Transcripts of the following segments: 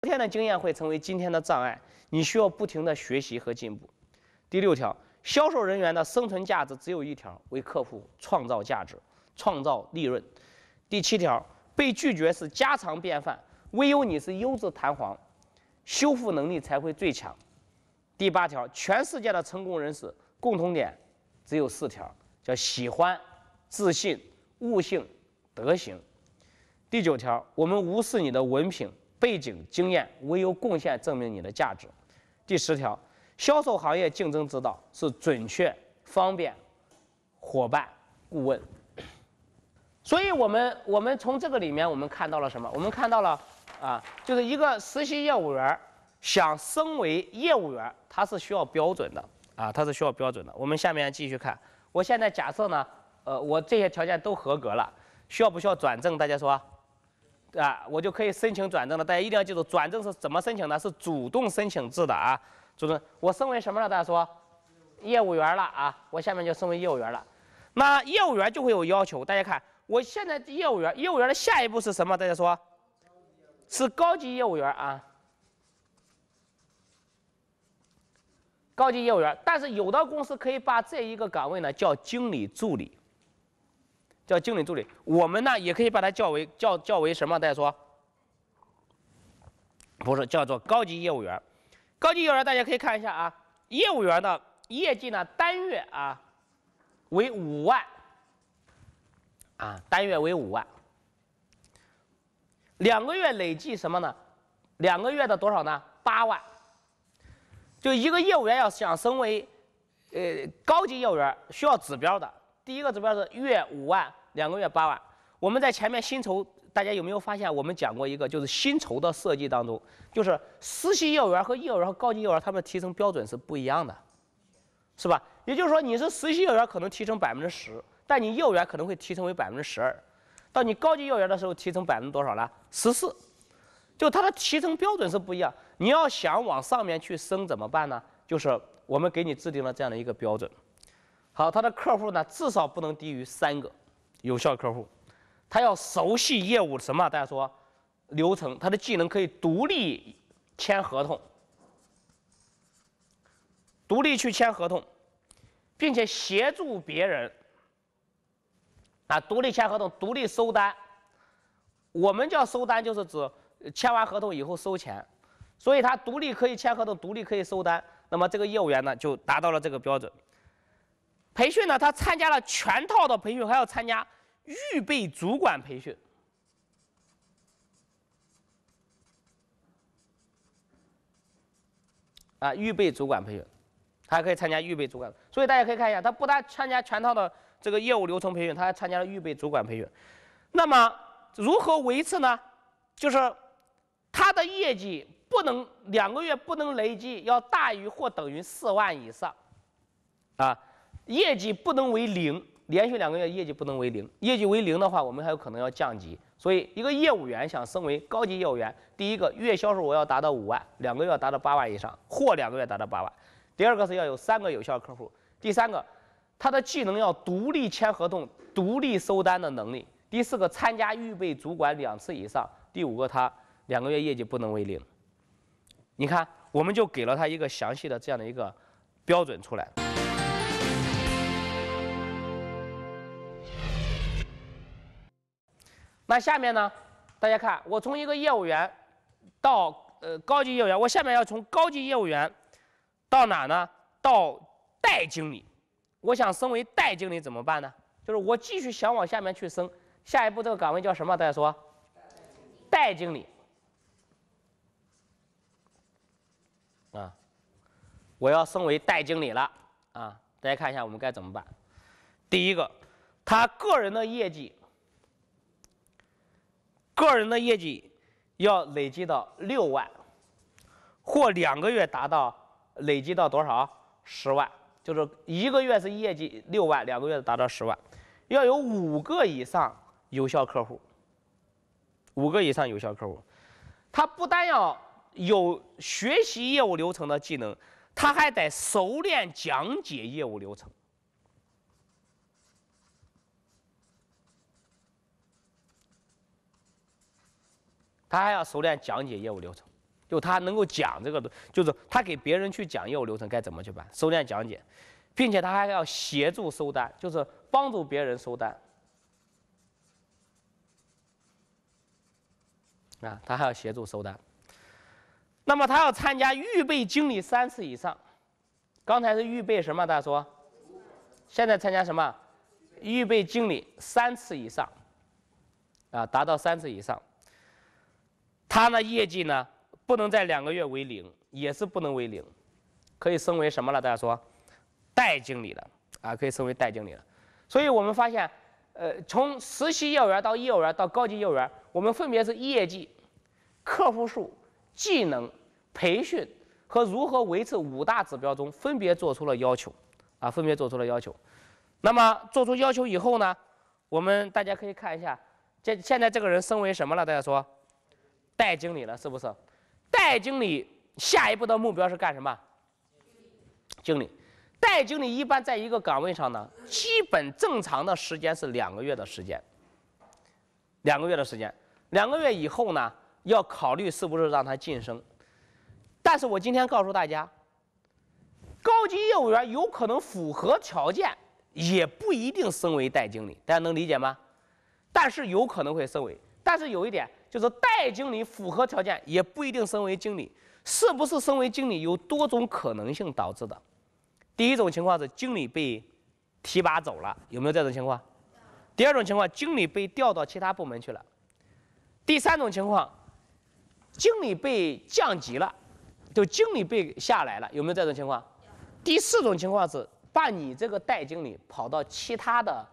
昨天的经验会成为今天的障碍，你需要不停的学习和进步。第六条，销售人员的生存价值只有一条：为客户创造价值，创造利润。第七条，被拒绝是家常便饭，唯有你是优质弹簧，修复能力才会最强。第八条，全世界的成功人士共同点只有四条：叫喜欢、自信、悟性、德行。第九条，我们无视你的文凭。背景经验唯有贡献证明你的价值。第十条，销售行业竞争之道是准确、方便、伙伴、顾问。所以我们我们从这个里面我们看到了什么？我们看到了啊，就是一个实习业务员想升为业务员，他是需要标准的啊，他是需要标准的。我们下面继续看，我现在假设呢，呃，我这些条件都合格了，需要不需要转正？大家说。啊，我就可以申请转正了。大家一定要记住，转正是怎么申请的？是主动申请制的啊！主动，我升为什么了？大家说，业务员了啊！我下面就升为业务员了。那业务员就会有要求，大家看，我现在业务员，业务员的下一步是什么？大家说是高级业务员啊，高级业务员。但是有的公司可以把这一个岗位呢叫经理助理。叫经理助理，我们呢也可以把它叫为叫叫为什么？大家说，不是叫做高级业务员。高级业务员，大家可以看一下啊，业务员的业绩呢，单月啊为五万啊，单月为五万，两个月累计什么呢？两个月的多少呢？八万。就一个业务员要想升为呃高级业务员，需要指标的，第一个指标是月五万。两个月八万，我们在前面薪酬，大家有没有发现？我们讲过一个，就是薪酬的设计当中，就是实习业务员和业务员和高级业务员他们的提成标准是不一样的，是吧？也就是说，你是实习业务员可能提成百分之十，但你业务员可能会提成为百分之十二，到你高级业务员的时候提成百分之多少呢？十四，就他的提成标准是不一样。你要想往上面去升怎么办呢？就是我们给你制定了这样的一个标准。好，他的客户呢至少不能低于三个。有效客户，他要熟悉业务什么？大家说，流程。他的技能可以独立签合同，独立去签合同，并且协助别人啊，独立签合同，独立收单。我们叫收单，就是指签完合同以后收钱。所以他独立可以签合同，独立可以收单。那么这个业务员呢，就达到了这个标准。培训呢？他参加了全套的培训，还要参加预备主管培训，啊，预备主管培训，还可以参加预备主管。所以大家可以看一下，他不但参加全套的这个业务流程培训，他还参加了预备主管培训。那么如何维持呢？就是他的业绩不能两个月不能累计，要大于或等于四万以上，啊。业绩不能为零，连续两个月业绩不能为零。业绩为零的话，我们还有可能要降级。所以，一个业务员想升为高级业务员，第一个月销售额要达到五万，两个月达到八万以上，或两个月达到八万。第二个是要有三个有效客户。第三个，他的技能要独立签合同、独立收单的能力。第四个，参加预备主管两次以上。第五个，他两个月业绩不能为零。你看，我们就给了他一个详细的这样的一个标准出来。那下面呢？大家看，我从一个业务员到呃高级业务员，我下面要从高级业务员到哪呢？到代经理，我想升为代经理怎么办呢？就是我继续想往下面去升，下一步这个岗位叫什么？大家说？代经理。啊，我要升为代经理了啊！大家看一下我们该怎么办？第一个，他个人的业绩。个人的业绩要累积到六万，或两个月达到累积到多少？十万，就是一个月是业绩六万，两个月达到十万。要有五个以上有效客户，五个以上有效客户，他不单要有学习业务流程的技能，他还得熟练讲解业务流程。他还要熟练讲解业务流程，就他能够讲这个，就是他给别人去讲业务流程该怎么去办，熟练讲解，并且他还要协助收单，就是帮助别人收单啊，他还要协助收单。那么他要参加预备经理三次以上，刚才是预备什么？大家说？现在参加什么？预备经理三次以上，啊，达到三次以上。他呢，业绩呢，不能在两个月为零，也是不能为零，可以升为什么了？大家说，代经理了啊，可以升为代经理了。所以我们发现，呃，从实习业务员到业务员到高级业务员，我们分别是业绩、客户数、技能、培训和如何维持五大指标中分别做出了要求，啊，分别做出了要求。那么做出要求以后呢，我们大家可以看一下，这现在这个人升为什么了？大家说？代经理了是不是？代经理下一步的目标是干什么？经理，代经理一般在一个岗位上呢，基本正常的时间是两个月的时间。两个月的时间，两个月以后呢，要考虑是不是让他晋升。但是我今天告诉大家，高级业务员有可能符合条件，也不一定升为代经理，大家能理解吗？但是有可能会升为，但是有一点。就是代经理符合条件也不一定升为经理，是不是升为经理有多种可能性导致的？第一种情况是经理被提拔走了，有没有这种情况？第二种情况，经理被调到其他部门去了。第三种情况，经理被降级了，就经理被下来了，有没有这种情况？第四种情况是把你这个代经理跑到其他的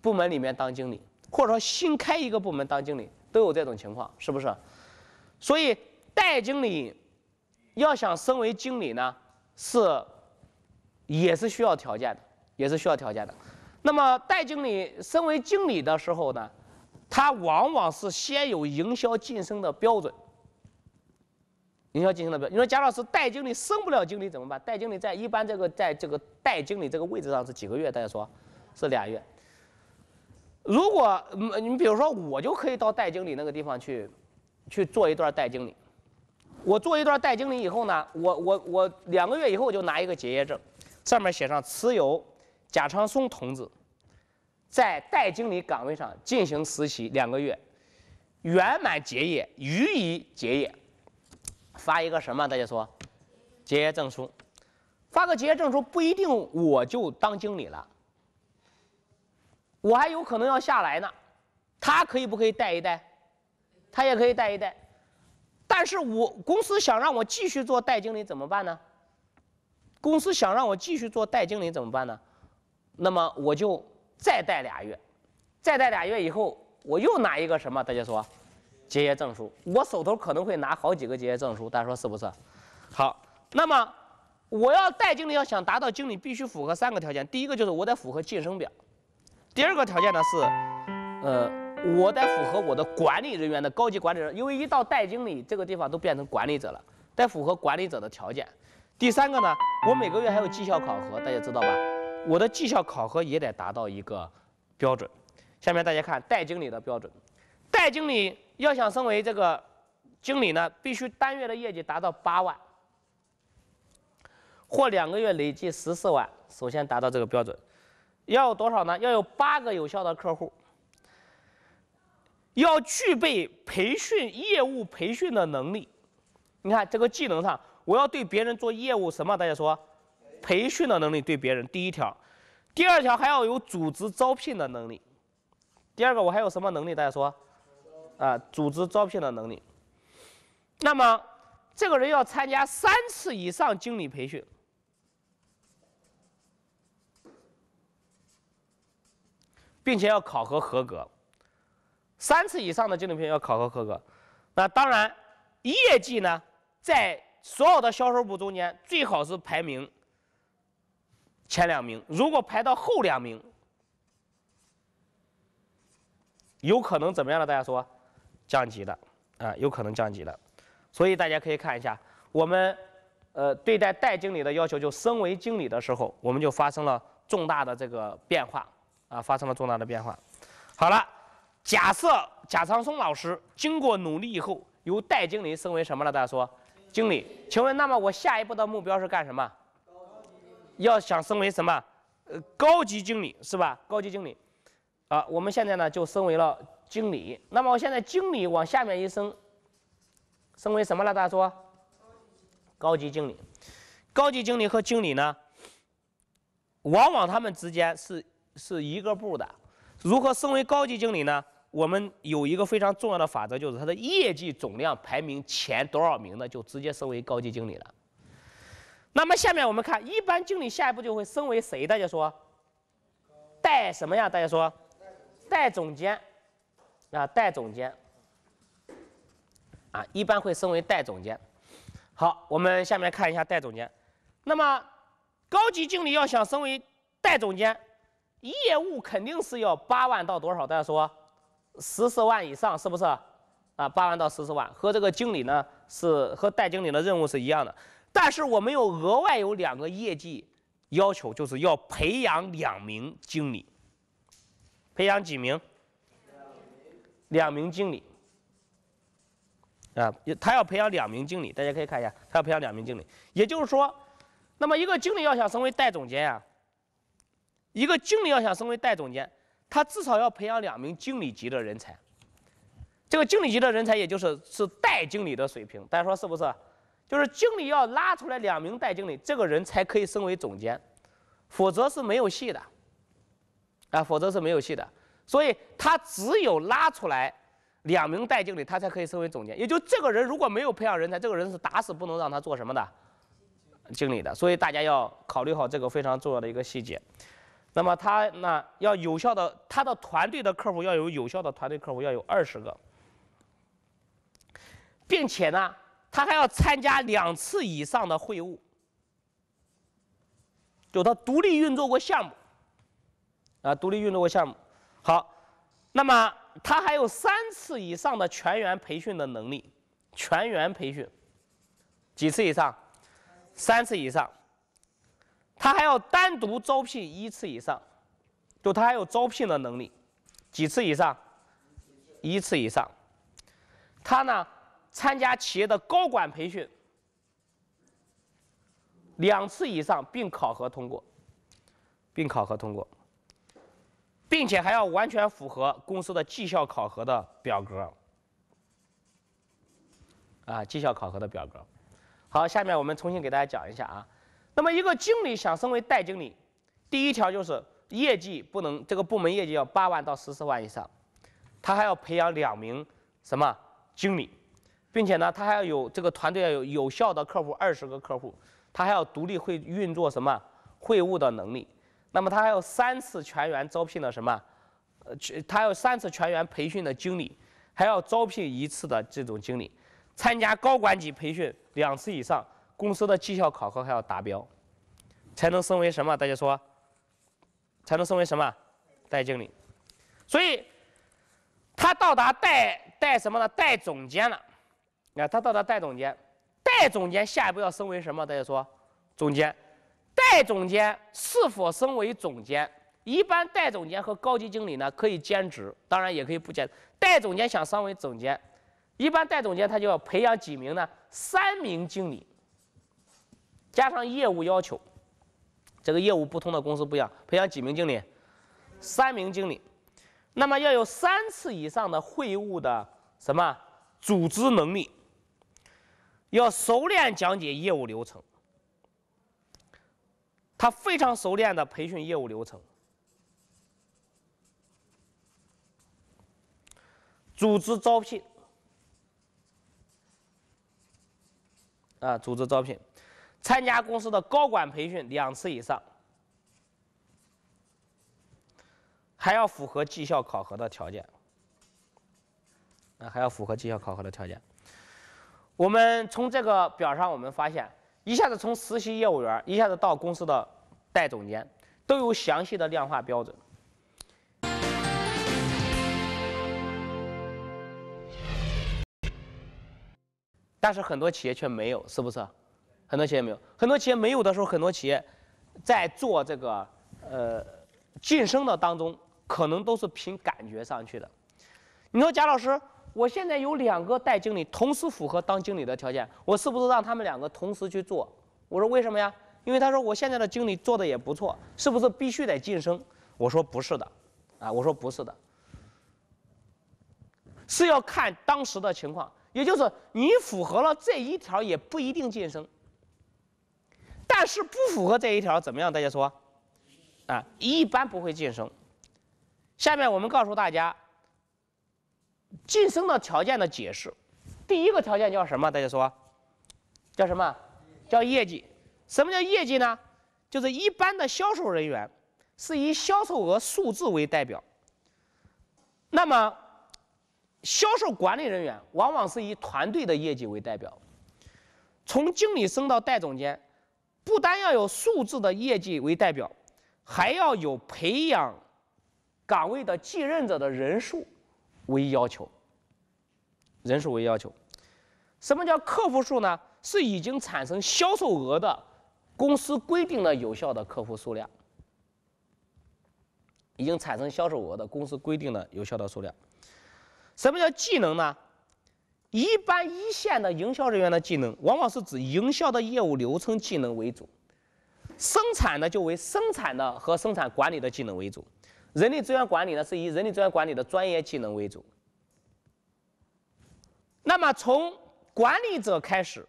部门里面当经理，或者说新开一个部门当经理。都有这种情况，是不是？所以，代经理要想升为经理呢，是也是需要条件的，也是需要条件的。那么，代经理升为经理的时候呢，他往往是先有营销晋升的标准，营销晋升的标。你说，贾老师，代经理升不了经理怎么办？代经理在一般这个在这个代经理这个位置上是几个月？大家说，是俩月。如果你比如说我就可以到代经理那个地方去，去做一段代经理。我做一段代经理以后呢，我我我两个月以后就拿一个结业证，上面写上持有贾长松同志在代经理岗位上进行实习两个月，圆满结业，予以结业，发一个什么？大家说，结业证书。发个结业证书不一定我就当经理了。我还有可能要下来呢，他可以不可以带一带？他也可以带一带，但是我公司想让我继续做代经理怎么办呢？公司想让我继续做代经理怎么办呢？那么我就再带俩月，再带俩月以后，我又拿一个什么？大家说？结业证书？我手头可能会拿好几个结业证书，大家说是不是？好，那么我要代经理要想达到经理，必须符合三个条件，第一个就是我得符合晋升表。第二个条件呢是，呃，我得符合我的管理人员的高级管理人因为一到代经理这个地方都变成管理者了，得符合管理者的条件。第三个呢，我每个月还有绩效考核，大家知道吧？我的绩效考核也得达到一个标准。下面大家看代经理的标准，代经理要想升为这个经理呢，必须单月的业绩达到八万，或两个月累计十四万，首先达到这个标准。要有多少呢？要有八个有效的客户，要具备培训业务培训的能力。你看这个技能上，我要对别人做业务什么？大家说，培训的能力对别人。第一条，第二条还要有组织招聘的能力。第二个我还有什么能力？大家说，啊，组织招聘的能力。那么这个人要参加三次以上经理培训。并且要考核合格，三次以上的经理评要考核合格。那当然，业绩呢，在所有的销售部中间最好是排名前两名。如果排到后两名，有可能怎么样了？大家说，降级的啊，有可能降级的。所以大家可以看一下，我们呃对待代经理的要求，就升为经理的时候，我们就发生了重大的这个变化。啊，发生了重大的变化。好了，假设贾长松老师经过努力以后，由代经理升为什么了？大家说，经理。请问，那么我下一步的目标是干什么？要想升为什么？呃，高级经理是吧？高级经理。啊，我们现在呢就升为了经理。那么我现在经理往下面一升，升为什么了？大家说，高级经理。高级经理和经理呢，往往他们之间是。是一个部的，如何升为高级经理呢？我们有一个非常重要的法则，就是他的业绩总量排名前多少名的，就直接升为高级经理了。那么下面我们看，一般经理下一步就会升为谁？大家说？带什么呀？大家说？带总监啊，带总监啊，一般会升为带总监。好，我们下面看一下带总监。那么高级经理要想升为带总监。业务肯定是要八万到多少？大家说，十四万以上是不是？啊，八万到十四万。和这个经理呢，是和代经理的任务是一样的。但是我们有额外有两个业绩要求，就是要培养两名经理。培养几名？两名经理。啊，他要培养两名经理，大家可以看一下，他要培养两名经理。也就是说，那么一个经理要想成为代总监呀。一个经理要想升为代总监，他至少要培养两名经理级的人才。这个经理级的人才，也就是是代经理的水平。大家说是不是？就是经理要拉出来两名代经理，这个人才可以升为总监，否则是没有戏的。啊，否则是没有戏的。所以他只有拉出来两名代经理，他才可以升为总监。也就这个人如果没有培养人才，这个人是打死不能让他做什么的经理的。所以大家要考虑好这个非常重要的一个细节。那么他呢要有效的，他的团队的客户要有有效的团队客户要有二十个，并且呢，他还要参加两次以上的会务，就他独立运作过项目，啊，独立运作过项目，好，那么他还有三次以上的全员培训的能力，全员培训几次以上，三次以上。他还要单独招聘一次以上，就他还有招聘的能力，几次以上，一次以上，他呢参加企业的高管培训两次以上，并考核通过，并考核通过，并且还要完全符合公司的绩效考核的表格啊，绩效考核的表格。好，下面我们重新给大家讲一下啊。那么，一个经理想升为代经理，第一条就是业绩不能，这个部门业绩要八万到十四万以上，他还要培养两名什么经理，并且呢，他还要有这个团队要有有效的客户二十个客户，他还要独立会运作什么会务的能力。那么他还有三次全员招聘的什么，呃，他有三次全员培训的经理，还要招聘一次的这种经理，参加高管级培训两次以上。公司的绩效考核还要达标，才能升为什么？大家说，才能升为什么？带经理，所以，他到达带带什么呢？带总监了，啊，他到达带总监，带总监下一步要升为什么？大家说，总监，带总监是否升为总监？一般带总监和高级经理呢，可以兼职，当然也可以不兼。带总监想升为总监，一般带总监他就要培养几名呢？三名经理。加上业务要求，这个业务不同的公司不一样。培养几名经理？三名经理。那么要有三次以上的会务的什么组织能力？要熟练讲解业务流程。他非常熟练的培训业务流程，组织招聘啊，组织招聘。参加公司的高管培训两次以上，还要符合绩效考核的条件。啊，还要符合绩效考核的条件。我们从这个表上，我们发现，一下子从实习业务员，一下子到公司的代总监，都有详细的量化标准。但是很多企业却没有，是不是？很多企业没有，很多企业没有的时候，很多企业，在做这个呃晋升的当中，可能都是凭感觉上去的。你说贾老师，我现在有两个带经理，同时符合当经理的条件，我是不是让他们两个同时去做？我说为什么呀？因为他说我现在的经理做的也不错，是不是必须得晋升？我说不是的，啊，我说不是的，是要看当时的情况，也就是你符合了这一条也不一定晋升。但是不符合这一条怎么样？大家说，啊，一般不会晋升。下面我们告诉大家晋升的条件的解释。第一个条件叫什么？大家说，叫什么？叫业绩。什么叫业绩呢？就是一般的销售人员是以销售额数字为代表。那么，销售管理人员往往是以团队的业绩为代表。从经理升到代总监。不单要有数字的业绩为代表，还要有培养岗位的继任者的人数为要求。人数为要求，什么叫客户数呢？是已经产生销售额的公司规定的有效的客户数量。已经产生销售额的公司规定的有效的数量，什么叫技能呢？一般一线的营销人员的技能，往往是指营销的业务流程技能为主；生产呢，就为生产的和生产管理的技能为主；人力资源管理呢，是以人力资源管理的专业技能为主。那么从管理者开始，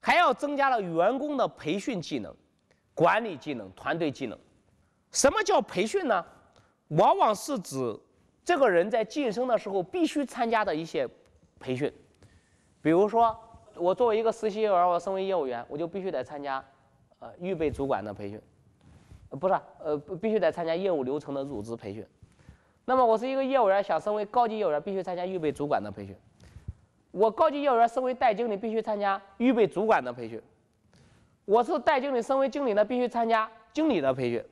还要增加了员工的培训技能、管理技能、团队技能。什么叫培训呢？往往是指这个人在晋升的时候必须参加的一些培训。比如说，我作为一个实习员，我身为业务员，我就必须得参加，呃，预备主管的培训，呃，不是，呃，必须得参加业务流程的入职培训。那么我是一个业务员，想升为高级业务员，必须参加预备主管的培训。我高级业务员升为代经理，必须参加预备主管的培训。我是代经理升为经理呢，必须参加经理的培训。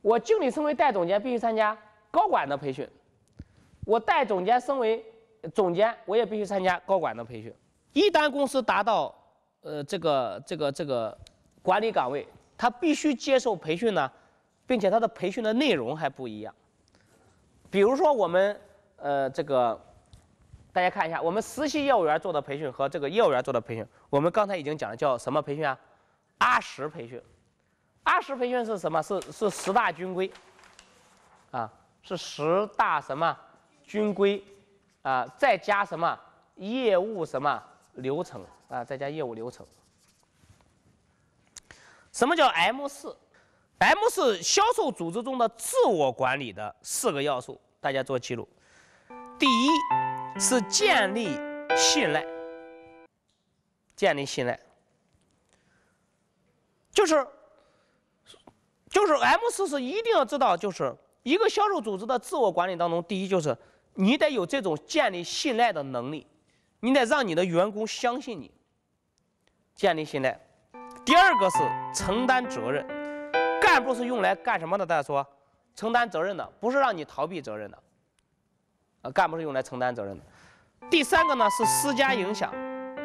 我经理升为代总监，必须参加高管的培训。我代总监升为。总监，我也必须参加高管的培训。一旦公司达到，呃，这个这个这个管理岗位，他必须接受培训呢，并且他的培训的内容还不一样。比如说我们，呃，这个，大家看一下，我们实习业务员做的培训和这个业务员做的培训，我们刚才已经讲了，叫什么培训啊？阿什培训。阿什培训是什么？是是十大军规，啊，是十大什么军规？啊，再加什么业务什么流程啊？再加业务流程。什么叫 M 四？M 是销售组织中的自我管理的四个要素，大家做记录。第一是建立信赖，建立信赖，就是就是 M 四是一定要知道，就是一个销售组织的自我管理当中，第一就是。你得有这种建立信赖的能力，你得让你的员工相信你，建立信赖。第二个是承担责任，干部是用来干什么的？大家说，承担责任的，不是让你逃避责任的。啊，干部是用来承担责任的。第三个呢是施加影响，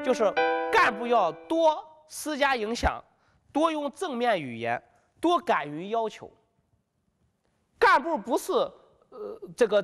就是干部要多施加影响，多用正面语言，多敢于要求。干部不是呃这个。